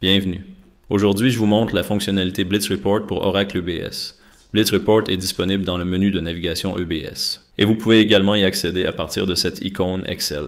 Bienvenue. Aujourd'hui, je vous montre la fonctionnalité Blitz Report pour Oracle EBS. Blitz Report est disponible dans le menu de navigation EBS. Et vous pouvez également y accéder à partir de cette icône Excel.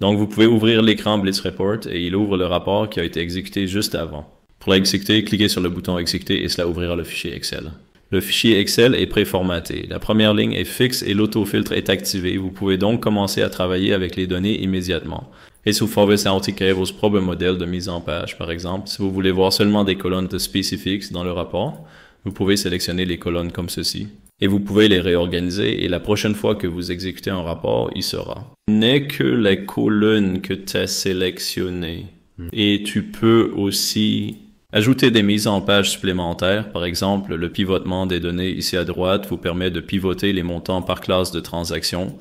Donc vous pouvez ouvrir l'écran Blitz Report et il ouvre le rapport qui a été exécuté juste avant. Pour l'exécuter, cliquez sur le bouton Exécuter et cela ouvrira le fichier Excel. Le fichier Excel est préformaté. La première ligne est fixe et l'autofiltre est activé. Vous pouvez donc commencer à travailler avec les données immédiatement. Et sous Forvis créer vos propres modèles de mise en page, par exemple. Si vous voulez voir seulement des colonnes de spécifiques dans le rapport, vous pouvez sélectionner les colonnes comme ceci. Et vous pouvez les réorganiser et la prochaine fois que vous exécutez un rapport, il sera. N'est que les colonnes que tu as sélectionnées. Hmm. Et tu peux aussi Ajouter des mises en page supplémentaires, par exemple le pivotement des données ici à droite vous permet de pivoter les montants par classe de transaction.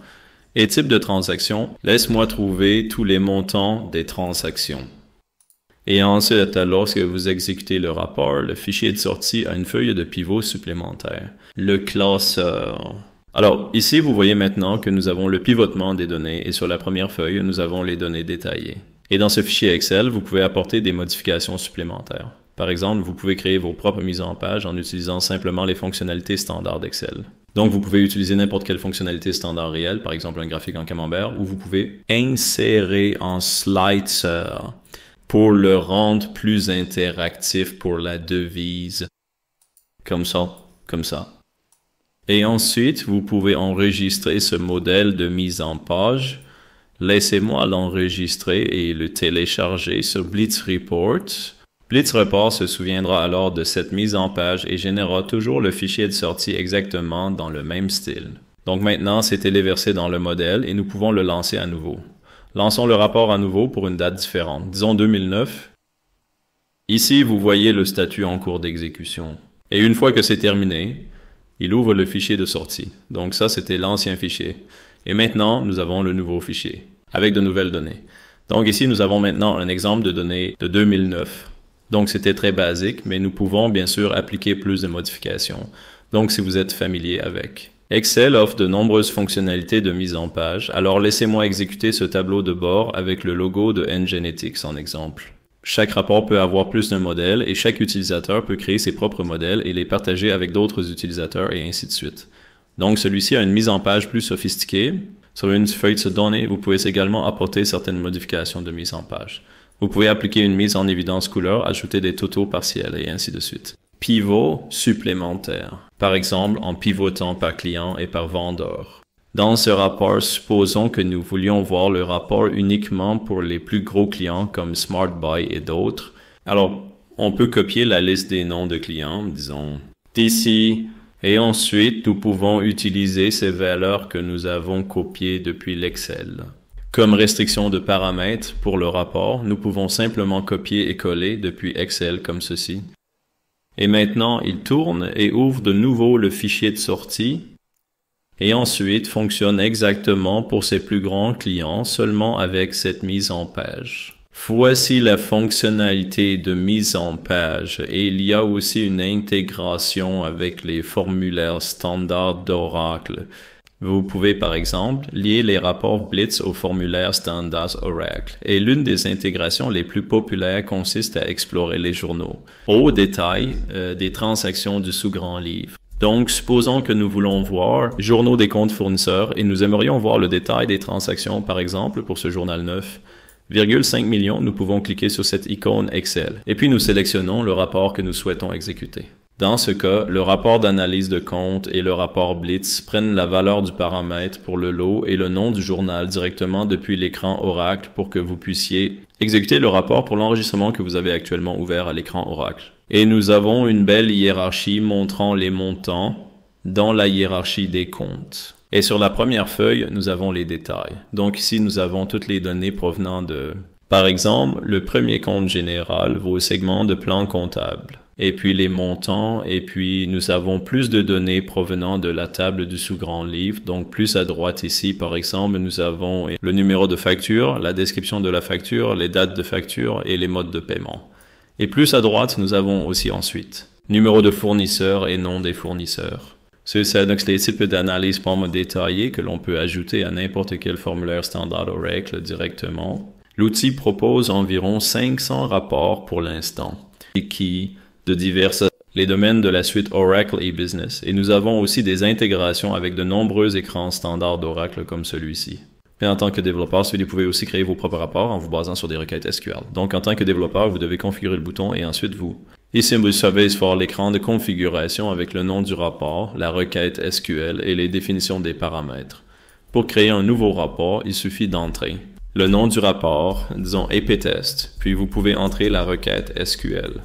Et type de transaction, laisse-moi trouver tous les montants des transactions. Et ensuite, lorsque vous exécutez le rapport, le fichier de sortie a une feuille de pivot supplémentaire. Le classeur. Alors, ici, vous voyez maintenant que nous avons le pivotement des données et sur la première feuille, nous avons les données détaillées. Et dans ce fichier Excel, vous pouvez apporter des modifications supplémentaires. Par exemple, vous pouvez créer vos propres mises en page en utilisant simplement les fonctionnalités standards d'Excel. Donc, vous pouvez utiliser n'importe quelle fonctionnalité standard réelle, par exemple un graphique en camembert, ou vous pouvez insérer en slicer pour le rendre plus interactif pour la devise. Comme ça, comme ça. Et ensuite, vous pouvez enregistrer ce modèle de mise en page Laissez-moi l'enregistrer et le télécharger sur Blitz Report. Blitz Report se souviendra alors de cette mise en page et générera toujours le fichier de sortie exactement dans le même style. Donc maintenant, c'est téléversé dans le modèle et nous pouvons le lancer à nouveau. Lançons le rapport à nouveau pour une date différente, disons 2009. Ici, vous voyez le statut en cours d'exécution. Et une fois que c'est terminé, il ouvre le fichier de sortie. Donc ça, c'était l'ancien fichier. Et maintenant, nous avons le nouveau fichier avec de nouvelles données. Donc ici, nous avons maintenant un exemple de données de 2009. Donc c'était très basique, mais nous pouvons bien sûr appliquer plus de modifications. Donc si vous êtes familier avec. Excel offre de nombreuses fonctionnalités de mise en page, alors laissez-moi exécuter ce tableau de bord avec le logo de NGenetics en exemple. Chaque rapport peut avoir plus d'un modèle et chaque utilisateur peut créer ses propres modèles et les partager avec d'autres utilisateurs et ainsi de suite. Donc celui-ci a une mise en page plus sophistiquée, sur une feuille de données, vous pouvez également apporter certaines modifications de mise en page. Vous pouvez appliquer une mise en évidence couleur, ajouter des totaux partiels et ainsi de suite. Pivot supplémentaire. Par exemple, en pivotant par client et par vendeur. Dans ce rapport, supposons que nous voulions voir le rapport uniquement pour les plus gros clients comme Smart Buy et d'autres. Alors, on peut copier la liste des noms de clients, disons DC, et ensuite, nous pouvons utiliser ces valeurs que nous avons copiées depuis l'Excel. Comme restriction de paramètres pour le rapport, nous pouvons simplement copier et coller depuis Excel comme ceci. Et maintenant, il tourne et ouvre de nouveau le fichier de sortie et ensuite fonctionne exactement pour ses plus grands clients seulement avec cette mise en page. Voici la fonctionnalité de mise en page et il y a aussi une intégration avec les formulaires standards d'Oracle. Vous pouvez par exemple lier les rapports Blitz au formulaire Standards Oracle et l'une des intégrations les plus populaires consiste à explorer les journaux au détail euh, des transactions du sous-grand livre. Donc, supposons que nous voulons voir journaux des comptes fournisseurs et nous aimerions voir le détail des transactions, par exemple, pour ce journal neuf. 5 millions, nous pouvons cliquer sur cette icône Excel et puis nous sélectionnons le rapport que nous souhaitons exécuter. Dans ce cas, le rapport d'analyse de compte et le rapport Blitz prennent la valeur du paramètre pour le lot et le nom du journal directement depuis l'écran Oracle pour que vous puissiez exécuter le rapport pour l'enregistrement que vous avez actuellement ouvert à l'écran Oracle. Et nous avons une belle hiérarchie montrant les montants dans la hiérarchie des comptes. Et sur la première feuille, nous avons les détails. Donc ici, nous avons toutes les données provenant de, par exemple, le premier compte général, vos segments de plan comptable, et puis les montants, et puis nous avons plus de données provenant de la table du sous-grand livre. Donc plus à droite ici, par exemple, nous avons le numéro de facture, la description de la facture, les dates de facture et les modes de paiement. Et plus à droite, nous avons aussi ensuite numéro de fournisseur et nom des fournisseurs. C'est ça, donc c'est les types d'analyses me détaillées que l'on peut ajouter à n'importe quel formulaire standard Oracle directement. L'outil propose environ 500 rapports pour l'instant, qui, de diverses les domaines de la suite Oracle et Business, et nous avons aussi des intégrations avec de nombreux écrans standards d'Oracle comme celui-ci. Mais en tant que développeur, vous pouvez aussi créer vos propres rapports en vous basant sur des requêtes SQL. Donc en tant que développeur, vous devez configurer le bouton et ensuite vous Ici, vous savez voir l'écran de configuration avec le nom du rapport, la requête SQL et les définitions des paramètres. Pour créer un nouveau rapport, il suffit d'entrer le nom du rapport, disons eptest, puis vous pouvez entrer la requête SQL.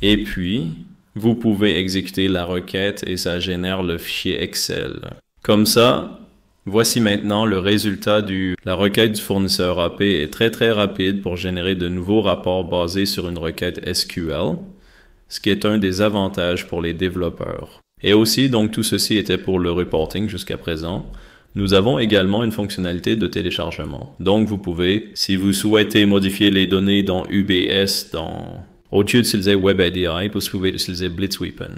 Et puis, vous pouvez exécuter la requête et ça génère le fichier Excel. Comme ça, Voici maintenant le résultat du... La requête du fournisseur AP est très très rapide pour générer de nouveaux rapports basés sur une requête SQL, ce qui est un des avantages pour les développeurs. Et aussi, donc tout ceci était pour le reporting jusqu'à présent. Nous avons également une fonctionnalité de téléchargement. Donc vous pouvez, si vous souhaitez modifier les données dans UBS, dans... Au lieu d'utiliser WebADI, vous pouvez utiliser BlitzWeapon.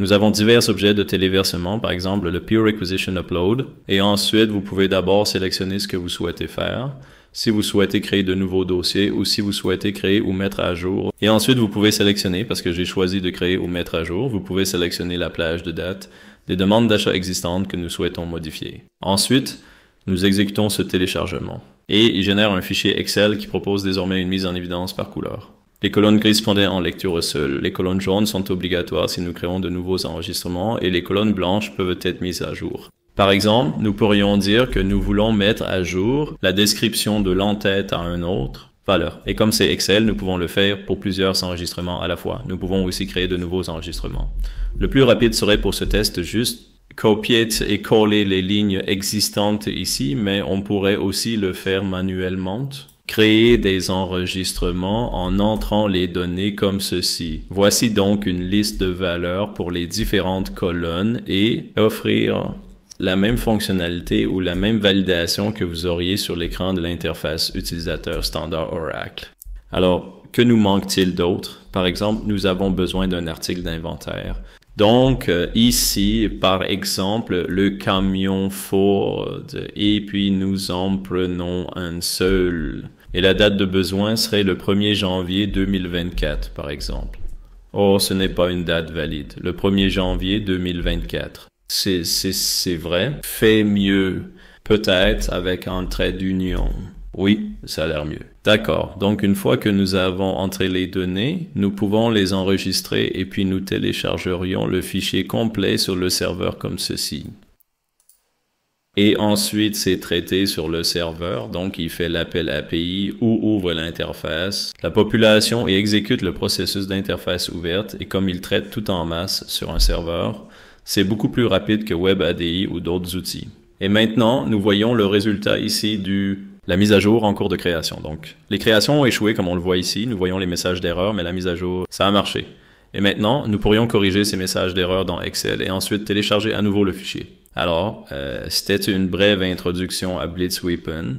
Nous avons divers objets de téléversement, par exemple le Pure Requisition Upload, et ensuite vous pouvez d'abord sélectionner ce que vous souhaitez faire, si vous souhaitez créer de nouveaux dossiers ou si vous souhaitez créer ou mettre à jour. Et ensuite vous pouvez sélectionner, parce que j'ai choisi de créer ou mettre à jour, vous pouvez sélectionner la plage de date des demandes d'achat existantes que nous souhaitons modifier. Ensuite, nous exécutons ce téléchargement. Et il génère un fichier Excel qui propose désormais une mise en évidence par couleur. Les colonnes grises pendaient en lecture seule. Les colonnes jaunes sont obligatoires si nous créons de nouveaux enregistrements et les colonnes blanches peuvent être mises à jour. Par exemple, nous pourrions dire que nous voulons mettre à jour la description de l'entête à un autre valeur. Et comme c'est Excel, nous pouvons le faire pour plusieurs enregistrements à la fois. Nous pouvons aussi créer de nouveaux enregistrements. Le plus rapide serait pour ce test juste copier et coller les lignes existantes ici, mais on pourrait aussi le faire manuellement créer des enregistrements en entrant les données comme ceci. Voici donc une liste de valeurs pour les différentes colonnes et offrir la même fonctionnalité ou la même validation que vous auriez sur l'écran de l'interface utilisateur standard Oracle. Alors, que nous manque-t-il d'autre? Par exemple, nous avons besoin d'un article d'inventaire. Donc, euh, ici, par exemple, le camion Ford, et puis nous en prenons un seul et la date de besoin serait le 1er janvier 2024 par exemple. Oh, ce n'est pas une date valide. Le 1er janvier 2024. C'est, c'est, c'est vrai. Fais mieux. Peut-être avec un trait d'union. Oui, ça a l'air mieux. D'accord. Donc, une fois que nous avons entré les données, nous pouvons les enregistrer et puis nous téléchargerions le fichier complet sur le serveur comme ceci. Et ensuite, c'est traité sur le serveur, donc il fait l'appel API ou ouvre l'interface. La population exécute le processus d'interface ouverte et comme il traite tout en masse sur un serveur, c'est beaucoup plus rapide que WebADI ou d'autres outils. Et maintenant, nous voyons le résultat ici de la mise à jour en cours de création. Donc, les créations ont échoué comme on le voit ici. Nous voyons les messages d'erreur, mais la mise à jour, ça a marché. Et maintenant, nous pourrions corriger ces messages d'erreur dans Excel et ensuite télécharger à nouveau le fichier. Alors, euh, c'était une brève introduction à BlitzWeapon.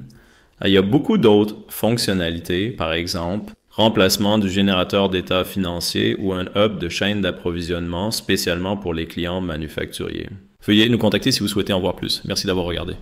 Euh, il y a beaucoup d'autres fonctionnalités, par exemple, remplacement du générateur d'état financier ou un hub de chaîne d'approvisionnement spécialement pour les clients manufacturiers. Veuillez nous contacter si vous souhaitez en voir plus. Merci d'avoir regardé.